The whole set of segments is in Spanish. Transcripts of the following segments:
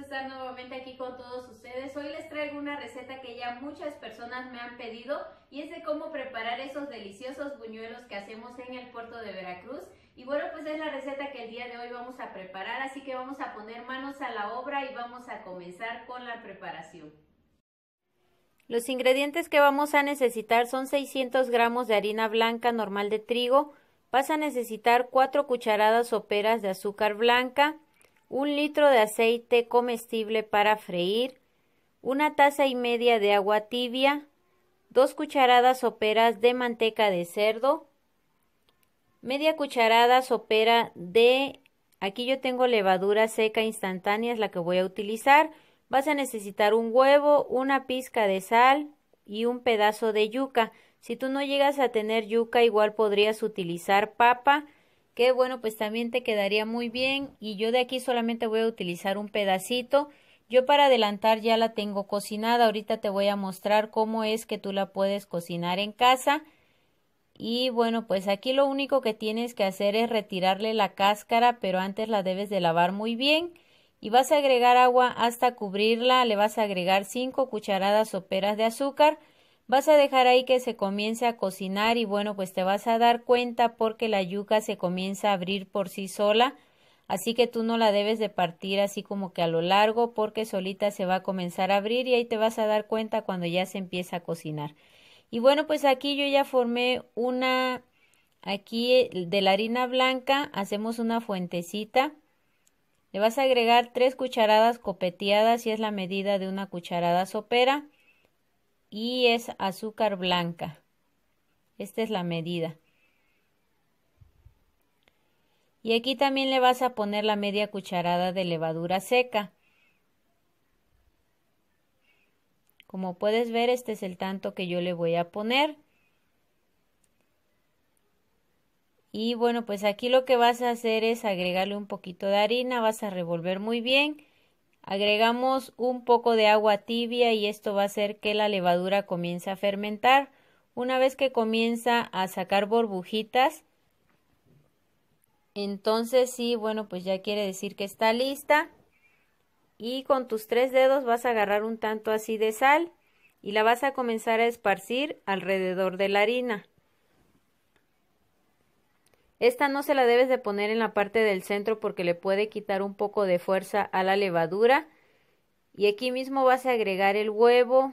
estar nuevamente aquí con todos ustedes. Hoy les traigo una receta que ya muchas personas me han pedido y es de cómo preparar esos deliciosos buñuelos que hacemos en el puerto de Veracruz. Y bueno, pues es la receta que el día de hoy vamos a preparar, así que vamos a poner manos a la obra y vamos a comenzar con la preparación. Los ingredientes que vamos a necesitar son 600 gramos de harina blanca normal de trigo, vas a necesitar 4 cucharadas soperas de azúcar blanca, un litro de aceite comestible para freír, una taza y media de agua tibia, dos cucharadas soperas de manteca de cerdo, media cucharada sopera de, aquí yo tengo levadura seca instantánea, es la que voy a utilizar, vas a necesitar un huevo, una pizca de sal y un pedazo de yuca. Si tú no llegas a tener yuca, igual podrías utilizar papa, que bueno, pues también te quedaría muy bien y yo de aquí solamente voy a utilizar un pedacito. Yo para adelantar ya la tengo cocinada, ahorita te voy a mostrar cómo es que tú la puedes cocinar en casa. Y bueno, pues aquí lo único que tienes que hacer es retirarle la cáscara, pero antes la debes de lavar muy bien. Y vas a agregar agua hasta cubrirla, le vas a agregar 5 cucharadas soperas de azúcar Vas a dejar ahí que se comience a cocinar y bueno, pues te vas a dar cuenta porque la yuca se comienza a abrir por sí sola. Así que tú no la debes de partir así como que a lo largo porque solita se va a comenzar a abrir y ahí te vas a dar cuenta cuando ya se empieza a cocinar. Y bueno, pues aquí yo ya formé una, aquí eh, de la harina blanca hacemos una fuentecita. Le vas a agregar tres cucharadas copeteadas y es la medida de una cucharada sopera y es azúcar blanca. Esta es la medida. Y aquí también le vas a poner la media cucharada de levadura seca. Como puedes ver, este es el tanto que yo le voy a poner. Y bueno, pues aquí lo que vas a hacer es agregarle un poquito de harina, vas a revolver muy bien Agregamos un poco de agua tibia y esto va a hacer que la levadura comience a fermentar. Una vez que comienza a sacar burbujitas, entonces sí, bueno, pues ya quiere decir que está lista. Y con tus tres dedos vas a agarrar un tanto así de sal y la vas a comenzar a esparcir alrededor de la harina. Esta no se la debes de poner en la parte del centro porque le puede quitar un poco de fuerza a la levadura. Y aquí mismo vas a agregar el huevo.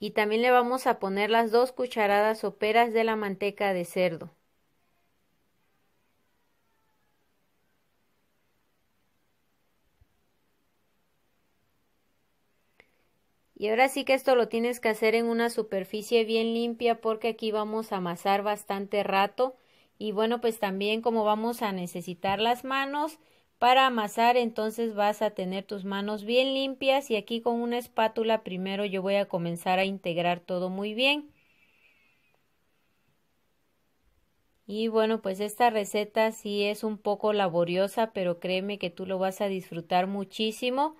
Y también le vamos a poner las dos cucharadas soperas de la manteca de cerdo. Y ahora sí que esto lo tienes que hacer en una superficie bien limpia porque aquí vamos a amasar bastante rato. Y bueno, pues también como vamos a necesitar las manos para amasar, entonces vas a tener tus manos bien limpias y aquí con una espátula primero yo voy a comenzar a integrar todo muy bien. Y bueno, pues esta receta sí es un poco laboriosa, pero créeme que tú lo vas a disfrutar muchísimo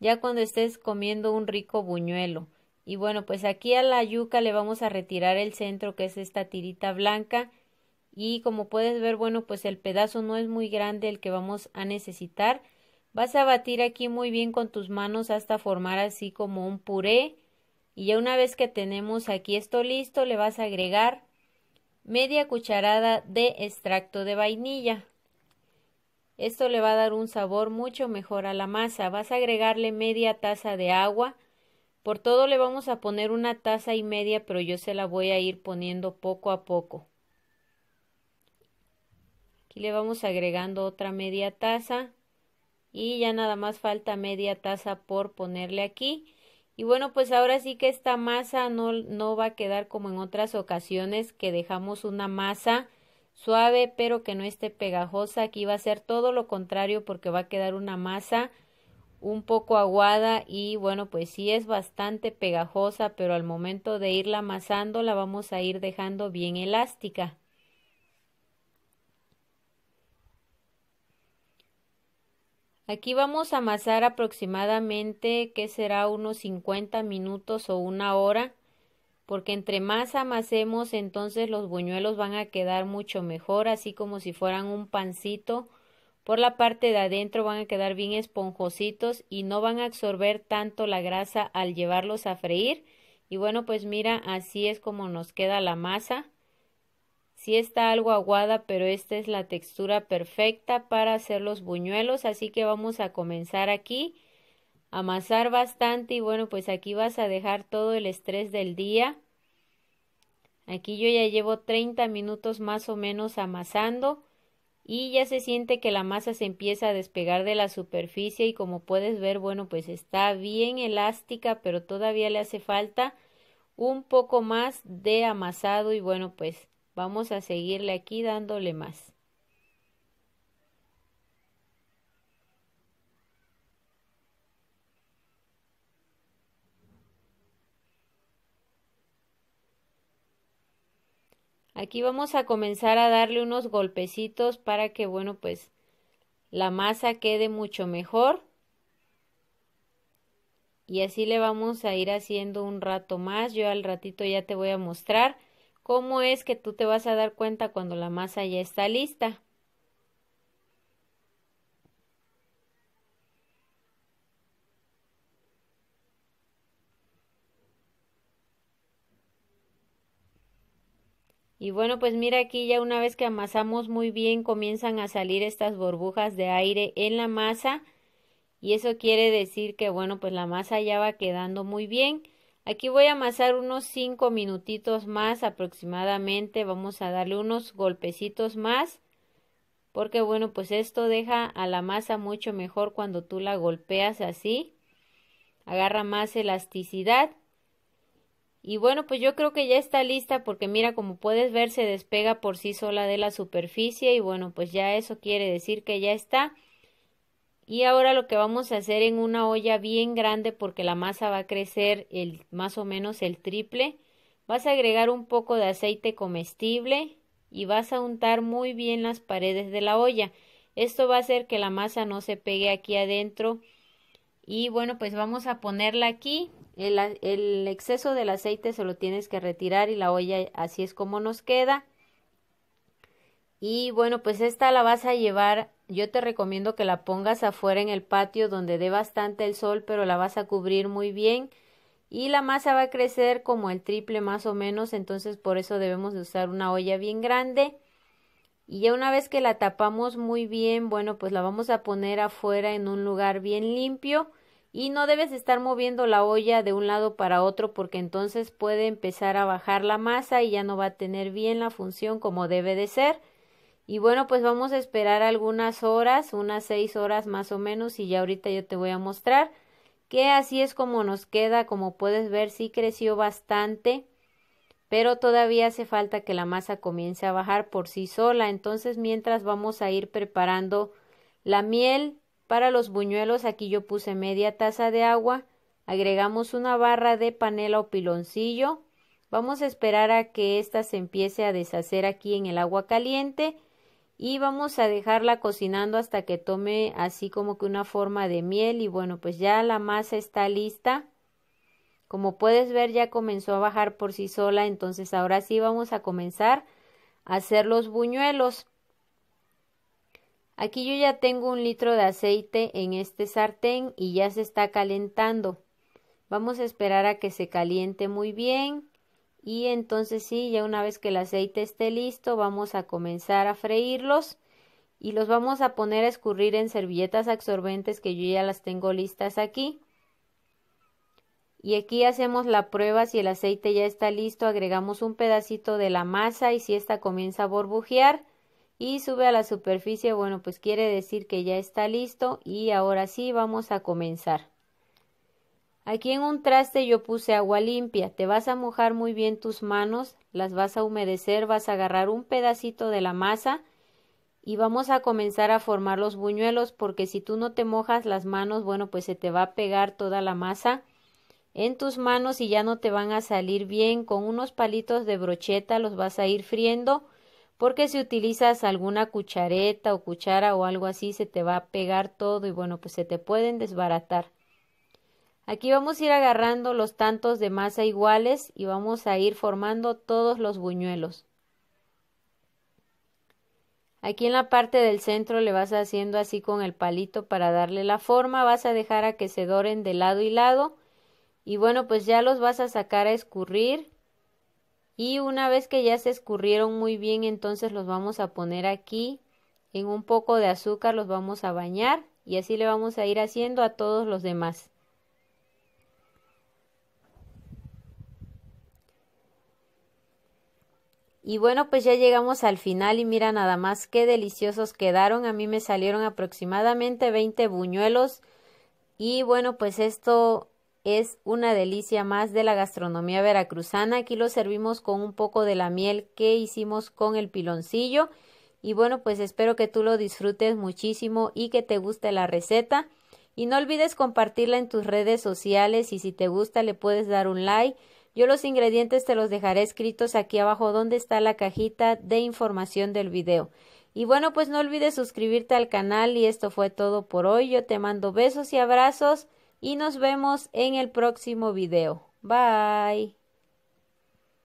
ya cuando estés comiendo un rico buñuelo. Y bueno, pues aquí a la yuca le vamos a retirar el centro que es esta tirita blanca y como puedes ver, bueno, pues el pedazo no es muy grande el que vamos a necesitar. Vas a batir aquí muy bien con tus manos hasta formar así como un puré. Y ya una vez que tenemos aquí esto listo, le vas a agregar media cucharada de extracto de vainilla. Esto le va a dar un sabor mucho mejor a la masa. Vas a agregarle media taza de agua. Por todo le vamos a poner una taza y media, pero yo se la voy a ir poniendo poco a poco. Aquí le vamos agregando otra media taza y ya nada más falta media taza por ponerle aquí. Y bueno, pues ahora sí que esta masa no, no va a quedar como en otras ocasiones que dejamos una masa suave pero que no esté pegajosa. Aquí va a ser todo lo contrario porque va a quedar una masa un poco aguada y bueno pues sí es bastante pegajosa pero al momento de irla amasando la vamos a ir dejando bien elástica. Aquí vamos a amasar aproximadamente que será unos 50 minutos o una hora porque entre más amasemos entonces los buñuelos van a quedar mucho mejor, así como si fueran un pancito. Por la parte de adentro van a quedar bien esponjositos y no van a absorber tanto la grasa al llevarlos a freír. Y bueno, pues mira, así es como nos queda la masa. si está algo aguada, pero esta es la textura perfecta para hacer los buñuelos, así que vamos a comenzar aquí amasar bastante y bueno, pues aquí vas a dejar todo el estrés del día. Aquí yo ya llevo 30 minutos más o menos amasando y ya se siente que la masa se empieza a despegar de la superficie y como puedes ver, bueno, pues está bien elástica, pero todavía le hace falta un poco más de amasado y bueno, pues vamos a seguirle aquí dándole más. Aquí vamos a comenzar a darle unos golpecitos para que, bueno, pues la masa quede mucho mejor. Y así le vamos a ir haciendo un rato más. Yo al ratito ya te voy a mostrar cómo es que tú te vas a dar cuenta cuando la masa ya está lista. Y bueno, pues mira aquí ya una vez que amasamos muy bien comienzan a salir estas burbujas de aire en la masa y eso quiere decir que bueno, pues la masa ya va quedando muy bien. Aquí voy a amasar unos 5 minutitos más aproximadamente, vamos a darle unos golpecitos más porque bueno, pues esto deja a la masa mucho mejor cuando tú la golpeas así, agarra más elasticidad y bueno, pues yo creo que ya está lista porque mira, como puedes ver, se despega por sí sola de la superficie y bueno, pues ya eso quiere decir que ya está. Y ahora lo que vamos a hacer en una olla bien grande porque la masa va a crecer el, más o menos el triple, vas a agregar un poco de aceite comestible y vas a untar muy bien las paredes de la olla. Esto va a hacer que la masa no se pegue aquí adentro. Y bueno, pues vamos a ponerla aquí el, exceso del aceite se lo tienes que retirar y la olla así es como nos queda. Y bueno, pues esta la vas a llevar, yo te recomiendo que la pongas afuera en el patio donde dé bastante el sol, pero la vas a cubrir muy bien y la masa va a crecer como el triple más o menos, entonces por eso debemos de usar una olla bien grande. Y ya una vez que la tapamos muy bien, bueno, pues la vamos a poner afuera en un lugar bien limpio y no debes estar moviendo la olla de un lado para otro porque entonces puede empezar a bajar la masa y ya no va a tener bien la función como debe de ser. Y bueno, pues vamos a esperar algunas horas, unas seis horas más o menos y ya ahorita yo te voy a mostrar que así es como nos queda, como puedes ver sí creció bastante, pero todavía hace falta que la masa comience a bajar por sí sola, entonces mientras vamos a ir preparando la miel para los buñuelos aquí yo puse media taza de agua, agregamos una barra de panela o piloncillo, vamos a esperar a que ésta se empiece a deshacer aquí en el agua caliente y vamos a dejarla cocinando hasta que tome así como que una forma de miel y bueno pues ya la masa está lista como puedes ver ya comenzó a bajar por sí sola entonces ahora sí vamos a comenzar a hacer los buñuelos Aquí yo ya tengo un litro de aceite en este sartén y ya se está calentando. Vamos a esperar a que se caliente muy bien y entonces sí, ya una vez que el aceite esté listo vamos a comenzar a freírlos y los vamos a poner a escurrir en servilletas absorbentes que yo ya las tengo listas aquí. Y aquí hacemos la prueba si el aceite ya está listo, agregamos un pedacito de la masa y si esta comienza a burbujear, y sube a la superficie, bueno, pues quiere decir que ya está listo y ahora sí vamos a comenzar. Aquí en un traste yo puse agua limpia, te vas a mojar muy bien tus manos, las vas a humedecer, vas a agarrar un pedacito de la masa y vamos a comenzar a formar los buñuelos porque si tú no te mojas las manos, bueno, pues se te va a pegar toda la masa en tus manos y ya no te van a salir bien. Con unos palitos de brocheta los vas a ir friendo porque si utilizas alguna cuchareta o cuchara o algo así se te va a pegar todo y bueno pues se te pueden desbaratar. Aquí vamos a ir agarrando los tantos de masa iguales y vamos a ir formando todos los buñuelos. Aquí en la parte del centro le vas haciendo así con el palito para darle la forma, vas a dejar a que se doren de lado y lado y bueno pues ya los vas a sacar a escurrir y una vez que ya se escurrieron muy bien entonces los vamos a poner aquí en un poco de azúcar los vamos a bañar y así le vamos a ir haciendo a todos los demás Y bueno, pues ya llegamos al final y mira nada más qué deliciosos quedaron. A mí me salieron aproximadamente 20 buñuelos. Y bueno, pues esto es una delicia más de la gastronomía veracruzana. Aquí lo servimos con un poco de la miel que hicimos con el piloncillo. Y bueno, pues espero que tú lo disfrutes muchísimo y que te guste la receta. Y no olvides compartirla en tus redes sociales y si te gusta le puedes dar un like. Yo los ingredientes te los dejaré escritos aquí abajo donde está la cajita de información del video. Y bueno, pues no olvides suscribirte al canal y esto fue todo por hoy. Yo te mando besos y abrazos y nos vemos en el próximo video. Bye.